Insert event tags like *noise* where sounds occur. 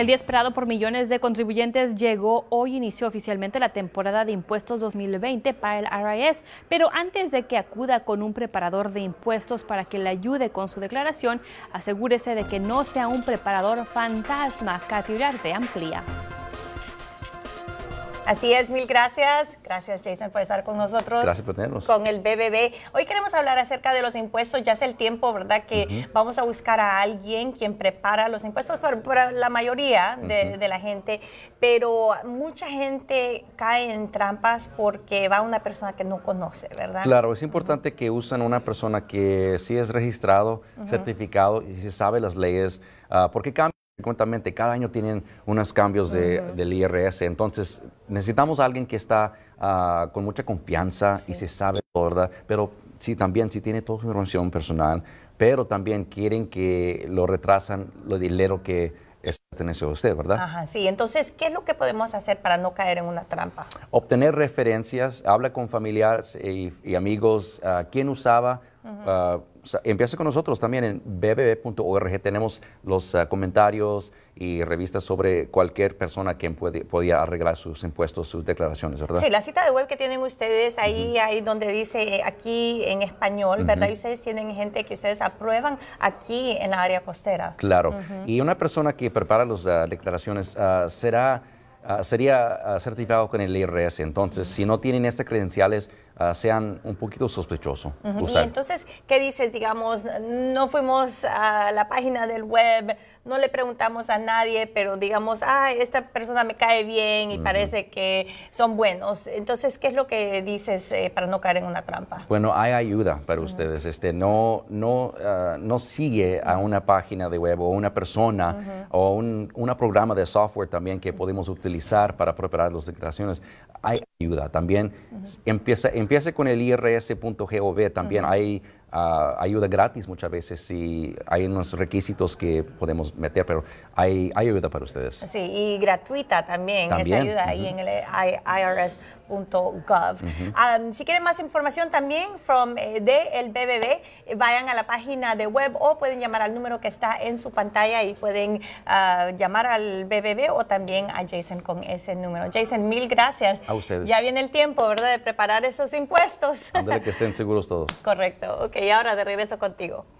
El día esperado por millones de contribuyentes llegó hoy, inició oficialmente la temporada de impuestos 2020 para el RIS, pero antes de que acuda con un preparador de impuestos para que le ayude con su declaración, asegúrese de que no sea un preparador fantasma. Katy de amplia. Así es, mil gracias. Gracias, Jason, por estar con nosotros. Gracias por tenernos. Con el BBB. Hoy queremos hablar acerca de los impuestos. Ya es el tiempo, ¿verdad?, que vamos a buscar a alguien quien prepara los impuestos para, la mayoría de, la gente. Pero mucha gente cae en trampas porque va una persona que no conoce, ¿verdad? Claro, es importante que usen una persona que sí es registrado, certificado y se sabe las leyes, ah, porque cambia frecuentemente, cada año tienen unos cambios del IRS, entonces necesitamos a alguien que está con mucha confianza y se sabe todo, ¿verdad? Pero sí, también si tiene toda su información personal, pero también quieren que lo retrasan lo dinero que pertenece a usted, ¿verdad? Ajá, sí. Entonces, ¿qué es lo que podemos hacer para no caer en una trampa? Obtener referencias, habla con familiares y, amigos, quién usaba Uh empieza con nosotros también en BBB.org Tenemos los ah, comentarios y revistas sobre cualquier persona que puede, podía arreglar sus impuestos, sus declaraciones, ¿verdad? Sí, la cita de web que tienen ustedes ahí, ahí donde dice eh, aquí en español, ¿verdad? Y ustedes tienen gente que ustedes aprueban aquí en la área costera. Claro. Y una persona que prepara las ah, declaraciones será Ah, sería ah, certificado con el IRS. Entonces, si no tienen estas credenciales, ah, sean un poquito sospechosos. entonces, ¿qué dices? Digamos, no fuimos a la página del web, no le preguntamos a nadie, pero digamos, ah, esta persona me cae bien y parece que son buenos. Entonces, ¿qué es lo que dices eh, para no caer en una trampa? Bueno, hay ayuda para ustedes. Este, no, no, no sigue a una página de web o una persona o un, un programa de software también que podemos utilizar para preparar las declaraciones. Hay ayuda también. empieza, empieza con el irs.gov, también hay ayuda gratis muchas veces y hay unos requisitos que podemos meter, pero hay, ayuda para ustedes. Sí, y gratuita también, esa ayuda ahí en el irs.gov. si quieren más información también from, eh, de el BBB, eh, vayan a la página de web o pueden llamar al número que está en su pantalla y pueden ah, llamar al BBB o también a Jason con ese número. Jason, mil gracias. A ustedes. Ya viene el tiempo, ¿verdad?, de preparar esos impuestos. que estén seguros todos. *laughs* Correcto, ok. Y ahora de regreso contigo.